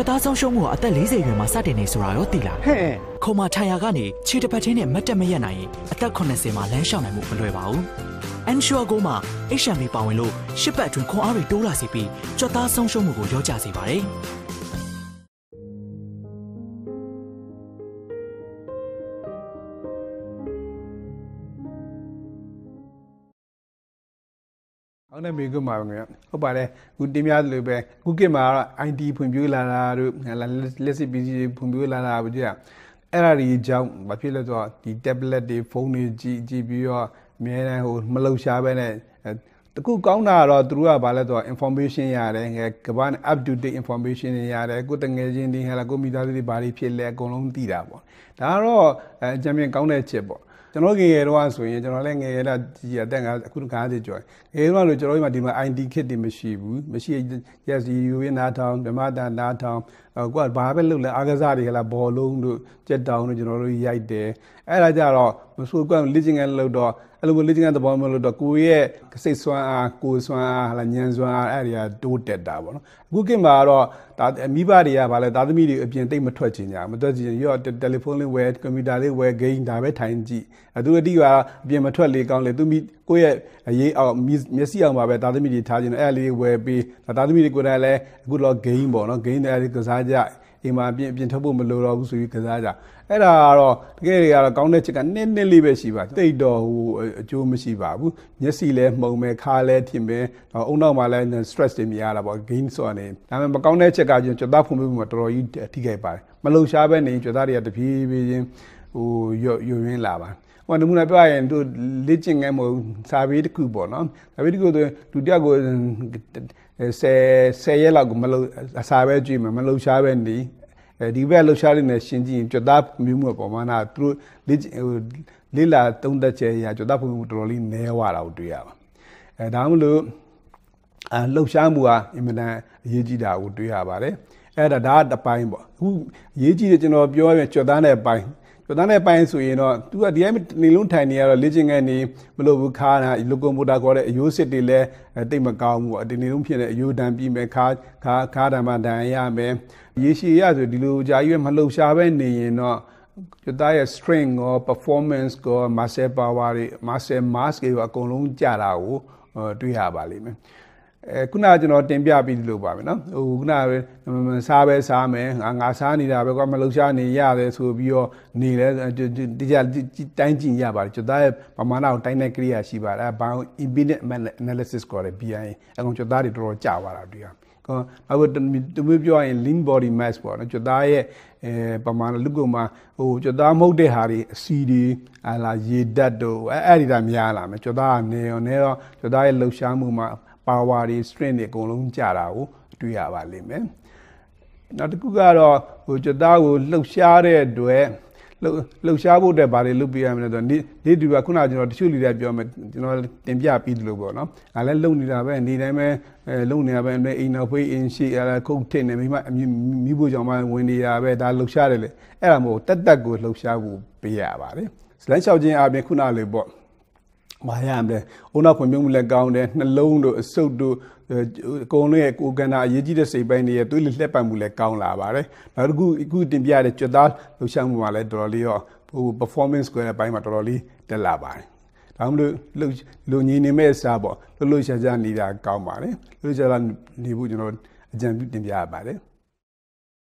ကျော်သားဆုံးရှုံးမှုဟာအသက်40ရွယ်မှာစတင်နေဆိုတာရောသိလားဟဲ့ခုံမထိုင်ရာကနေခြေတစ်ဖက်ထင်းနဲ့မတ်တက်မရက်နိုင်ရင်အသက်80မှာလမ်းလျှောက်နိုင်မှုမလွယ်ပါဘူး Ensure Go မှာ HMB ပါဝင်လို့ရှစ်ပတ်အတွင်းခွန်အားတွေတိုးလာစေပြီးကျော်သားဆုံးရှုံးမှုကိုလျော့ကျစေပါတယ်ဟုတ်တယ်မေကွမှာပါခင်ဗျဟုတ်ပါတယ်ခုတင်ပြသလိုပဲခုကစ်မှာတော့ IT ဖွံ့ဖြိုးလာတာတို့လက်စစ်ပစ္စည်းဖွံ့ဖြိုးလာတာတို့ကြည့်ရအဲ့ဒါတွေအကြောင်းဘာဖြစ်လဲဆိုတော့ဒီ tablet တွေဖုန်းတွေကြည့်ကြည့်ပြီးတော့အများတန်းဟိုမလှုပ်ရှားပဲနဲ့တကူကောင်းတာကတော့သူတို့ကဘာလဲဆိုတော့ information ရတယ်ငယ်ကဘာ up to date information တွေရတယ်ကိုတငယ်ချင်းတွေဟဲ့လားကိုမိသားစုတွေဘာတွေဖြစ်လဲအကုန်လုံးသိတာပေါ့ဒါကတော့အကြံပြန်ကောင်းတဲ့ချက်ပေါ့ကျွန်တော်ငယ်ငယ်တော့ဆိုရင်ကျွန်တော်လည်းငယ်ငယ်တော့ဒီအတက်ငါအခုတခါတည်းကြော်ငယ်တော့လို့ကျွန်တော်ဒီမှာဒီမှာ ID kit တွေမရှိဘူးမရှိ yes you ရနာထောင်ဓမ္မတာနာထောင်ကိုကဘာပဲလုပ်လဲအားကစားတွေကလားဘောလုံးတို့ကြက်တောင်တို့ကျွန်တော်တို့ရိုက်တယ်အဲ့ဒါကြတော့ဆိုကွမ်လေ့ကျင့်ခန်းလုပ်တော့အဲ့လိုလေ့ကျင့်ခန်းသဘောမျိုးလုပ်တော့ကိုရဲ့စိတ်ဆွမ်းအားကိုယ်ဆွမ်းအားလားညံဆွမ်းအားအဲ့ဒီကတိုးတက်တာပေါ့နော်အခုကိမှာကတော့ဒါမိဘတွေကဗာလဲသားသမီးတွေအပြင်တိတ်မထွက်ချင်ကြမထွက်ချင်ရော့တယ်လီဖုန်းလေးဝယ်ကွန်ပျူတာလေးဝယ်ဂိမ်းဒါပဲထိုင်ကြည့်အသူအတိကအပြင်မထွက်လေကောင်းလေသူမိကိုယ့်ရဲ့အရေးအောင်မျက်စိအောင်ပါပဲသားသမီးတွေထားချင်တယ်အဲ့လေးဝယ်ပြီးသားသမီးတွေကိုယ်တိုင်လည်းအခုတော့ဂိမ်းပေါ့နော်ဂိမ်းတွေကစားကြအိမ်မှာအပြင်အပြင်ထုတ်ဖို့မလိုတော့ဘူးဆိုပြီးကစားကြအဲ့ဒါကတော့တကယ်တွေကတော့ကောင်းတဲ့ချက်ကနည်းနည်းလေးပဲရှိပါတိတ်တော့ဟိုအကျိုးမရှိပါဘူးမျက်စိလည်းမှုံပဲခါလည်းထင်ပဲအုံနောက်မှာလည်း stress တွေများတာပေါ့ gain ဆိုတာနေဒါပေမဲ့မကောင်းတဲ့ချက်ကကျွန်တော်ကြွသားဖွံ့ဖြိုးမှုမှာတော်တော်ကြီးထိခိုက်ပါတယ်မလုံရှားပဲနေကြွသားတွေကတပြေးပြေးချင်းဟိုရွရွရင်းလာပါဟိုနမူနာပြောရရင်သူလေ့ကျင့်ငယ်မို့စာပေတစ်ခုပေါ့နော်စာပေတစ်ခုဆိုလူတယောက်ကိုဆယ်ဆယ်ရက်လောက်ကိုမလုံအစာပဲကြည့်မယ်မလုံရှားပဲနေအဲဒီဘက်လှုပ်ရှားနေတဲ့ရှင်ကြည့်ရင်ကြွသားမျိုးမျိုးပေါ်မှာနာသူတို့လေ့ဟိုလေ့လာသုံးသက်ချက်အရာကြွသားပုံမှုတော်တော်လေးနည်းဝတာကိုတွေ့ရပါအဲဒါမှမဟုတ်အလှုပ်ရှားမှုဟာအင်မတန်အရေးကြီးတာကိုတွေ့ရပါတယ်အဲ့ဒါဒါတစ်ပိုင်းပေါ့အခုအရေးကြီးတယ်ကျွန်တော်ပြောရရင်ကြွသားတဲ့ပိုင်းကျော်သားနဲ့ပိုင်းဆိုရင်တော့သူကဒီတိုင်းနေလုံးထိုင်နေရတော့လေ့ကျင့်ခန်းနေမလို့ဘူးခါတာလိုကွန်ပျူတာခေါ်တဲ့အယိုးစစ်တွေလည်းတိတ်မကောင်းဘူးပေါ့ဒီနေလုံးဖြစ်တဲ့အယိုးတန်ပြီးမယ်ခါခါခါတံမှတန်ရမယ်ရေရှည်ရဆိုဒီလိုကြာကြီးပဲမလှုပ်ရှားပဲနေရင်တော့ကျသားရဲ့ string ကို performance ကို muscle power တွေ muscle mass တွေကိုအကုန်လုံးကြတာကိုတွေ့ရပါလိမ့်မယ်အဲခုနကကျွန်တော်တင်ပြပြီးလို့ပါပဲเนาะဟိုခုနပဲစားပဲစားမယ်ငါငါစားနေတာပဲကွာမလှူရှားနေရတယ်ဆိုပြီးတော့နေလဲတိကျတိုင်းကြည့်ရပါတယ်ကျွတ်သားရဲ့ပမာဏကိုတိုင်းတဲ့ကိရိယာရှိပါတယ်အဲဘာ impedance analysis ခေါ်တယ် BI အကောင်ကျွတ်သားတွေတော်တော်ကြာပါတာတွေ့ရကောအခုတမျိုးပြောရင် lean body mass ပေါ့နော်ကျွတ်သားရဲ့အဲပမာဏလူကုံမှာဟိုကျွတ်သားမဟုတ်တဲ့ဟာတွေအစီတွေအလားရေဓာတ်တို့အဲအဲ့ဒီတာများလာမယ်ကျွတ်သားကနည်းရောနည်းရောကျွတ်သားရဲ့လှူရှားမှုမှာ power တွေ strength တွေအကုန်လုံးကျတာကိုတွေ့ရပါလိမ့်မယ်နောက်တစ်ခုကတော့ဟိုကြသားကိုလှုပ်ရှားတဲ့အတွက်လှုပ်ရှားဖို့အတွက်ဘာတွေလုပ်ပြရမလဲဆိုတော့နေ့တူပါခုနကကျွန်တော်တချို့လူတွေပြောမယ်ကျွန်တော်တင်ပြပြီးသလိုပေါ့နော်ငါလည်းလုံနေတာပဲနေတိုင်းပဲလုံနေတာပဲအိမ်နောက်ဖေးအင်းရှိအဲ့ခုတ်ထစ်နေမိမမိဖို့ကြောင့်မှဝင်နေတာပဲဒါလှုပ်ရှားတယ်လေအဲ့ဒါမဟုတ်တက်တက်ကိုလှုပ်ရှားဖို့ပေးရပါတယ်စလန်လျှောက်ခြင်းအပြင်ခုနလေပေါ့မရမ်းလဲဥနာဖွံ့ဖြိုးမှုလည်းကောင်းတယ်နှလုံးတို့အစုပ်တို့အကုန်လုံးရဲ့ကိုယ်ကဏ္ဍအရေးကြီးတဲ့စိတ်ပိုင်းတွေရဲ့သွေးလှည့်ပတ်မှုလည်းကောင်းလာပါတယ်နောက်တစ်ခုအခုတင်ပြရတဲ့ကြွသားလှုပ်ရှားမှုကလည်းတော်တော်လေးရောဟို performance ကိုလည်းအပိုင်းမှာတော်တော်လေးတက်လာပါတယ်ဒါမှမဟုတ်လူညီနေမဲ့အစားပေါ့လှုပ်လှုပ်ရှားရှားနေတာကောင်းပါတယ်လှုပ်ရှားရှားနေဖို့ကျွန်တော်အကြံပြုတင်ပြရပါတယ်